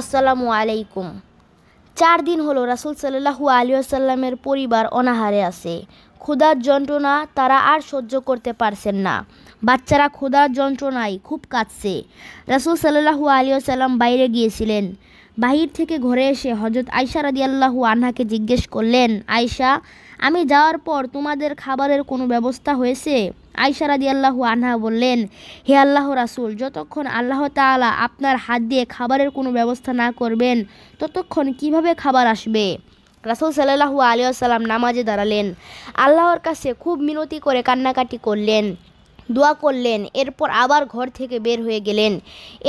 আসসালামু আলাইকুম চার দিন হলো রাসুল সাল্লাহু আসাল্লামের পরিবার অনাহারে আছে ক্ষুধার যন্ত্রণা তারা আর সহ্য করতে পারছেন না বাচ্চারা ক্ষুধার যন্ত্রণায় খুব কাঁদছে রাসুল সাল্লাহু আসাল্লাম বাইরে গিয়েছিলেন বাহির থেকে ঘরে এসে হজরত আয়সা রাদিয়াল্লাহু আনহাকে জিজ্ঞেস করলেন আয়সা আমি যাওয়ার পর তোমাদের খাবারের কোনো ব্যবস্থা হয়েছে আয়সা রাদিয়াল্লাহু আনহা বললেন হে আল্লাহ রাসুল যতক্ষণ আল্লাহ তালা আপনার হাত দিয়ে খাবারের কোনো ব্যবস্থা না করবেন ততক্ষণ কিভাবে খাবার আসবে রাসুল সাল্লাহু আলিয়াল্লাম নামাজে দাঁড়ালেন আল্লাহর কাছে খুব মিনতি করে কান্নাকাটি করলেন দোয়া করলেন এরপর আবার ঘর থেকে বের হয়ে গেলেন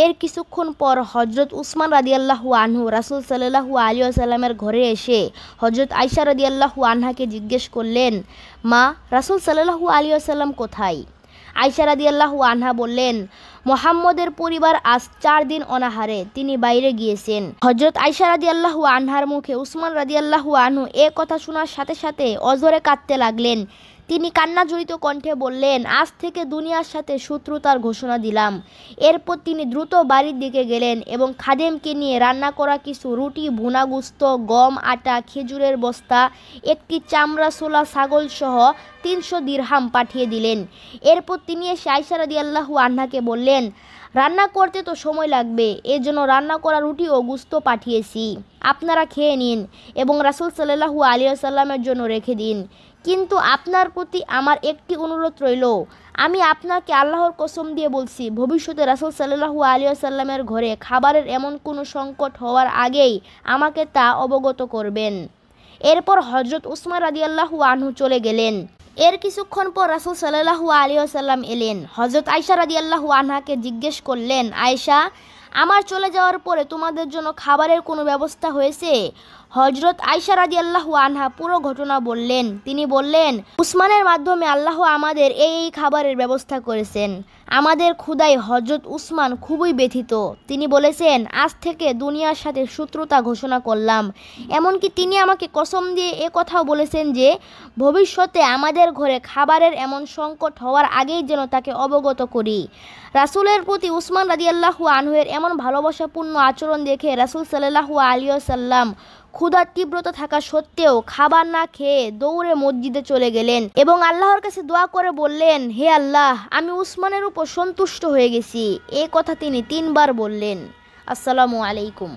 এর কিছুক্ষণ পর হজরত উসমান আল্লাহ আনহু রাসুল সাল্লাহু আলী আসাল্লামের ঘরে এসে হজরত আয়সা আল্লাহ আনহাকে জিজ্ঞেস করলেন মা রাসুল সাল্লাহু আলী আসাল্লাম কোথায় আয়সা রাদিয়াল্লাহু আনহা বললেন মোহাম্মদের পরিবার আজ চার দিন অনাহারে তিনি বাইরে গিয়েছেন হজরত আইসা রাজি আল্লাহু আনহার মুখে উসমান রাজি আল্লাহু আনহু এ কথা শোনার সাথে সাথে অজরে কাঁদতে লাগলেন তিনি কান্নাজড়িত কণ্ঠে বললেন আজ থেকে দুনিয়ার সাথে শত্রুতার ঘোষণা দিলাম এরপর তিনি দ্রুত বাড়ির দিকে গেলেন এবং খাদেমকে নিয়ে রান্না করা কিছু রুটি ভুনাগুস্ত গম আটা খেজুরের বস্তা একটি চামড়া সোলা ছাগল সহ তিনশো দিরহাম পাঠিয়ে দিলেন এরপর তিনি এসে আইসারাদি আল্লাহু আহ্নাকে বললেন বললেন রান্না করতে তো সময় লাগবে এজন্য রান্না করা রুটি ও গুস্ত পাঠিয়েছি আপনারা খেয়ে নিন এবং রাসুল সাল্লাহু আলিয়াসাল্লামের জন্য রেখে দিন কিন্তু আপনার প্রতি আমার একটি অনুরোধ রইল আমি আপনাকে আল্লাহর কসম দিয়ে বলছি ভবিষ্যতে রাসুল সাল্লাহু আলিয়াসাল্লামের ঘরে খাবারের এমন কোনো সংকট হওয়ার আগেই আমাকে তা অবগত করবেন এরপর হজরত উসমান আল্লাহু আনহু চলে গেলেন এর কিছুক্ষণ পর রাসুল সাল্লাহু আলী আসাল্লাম এলেন হজরত আয়সা রাজি আল্লাহু আনহাকে জিজ্ঞেস করলেন আয়সা আমার চলে যাওয়ার পরে তোমাদের জন্য খাবারের কোনো ব্যবস্থা হয়েছে হজরত আইসা রাজি আল্লাহ আনহা পুরো ঘটনা বললেন তিনি বললেন উসমানের মাধ্যমে আল্লাহ আমাদের এই খাবারের ব্যবস্থা করেছেন আমাদের ক্ষুদাই হজরত উসমান খুবই ব্যথিত তিনি বলেছেন আজ থেকে দুনিয়ার সাথে শত্রুতা ঘোষণা করলাম এমনকি তিনি আমাকে কসম দিয়ে এ কথাও বলেছেন যে ভবিষ্যতে আমাদের ঘরে খাবারের এমন সংকট হওয়ার আগেই যেন তাকে অবগত করি রাসুলের প্রতি উসমান রাজিয়াল্লাহু আনহুয়ের এমন ভালোবাসাপূর্ণ আচরণ দেখে রাসুল সাল্লাহু আলিয়া সাল্লাম ক্ষুধার তীব্রতা থাকা সত্ত্বেও খাবার না খেয়ে দৌড়ে মসজিদে চলে গেলেন এবং আল্লাহর কাছে দোয়া করে বললেন হে আল্লাহ আমি উসমানের উপর সন্তুষ্ট হয়ে গেছি এ কথা তিনি তিনবার বললেন আসসালামু আলাইকুম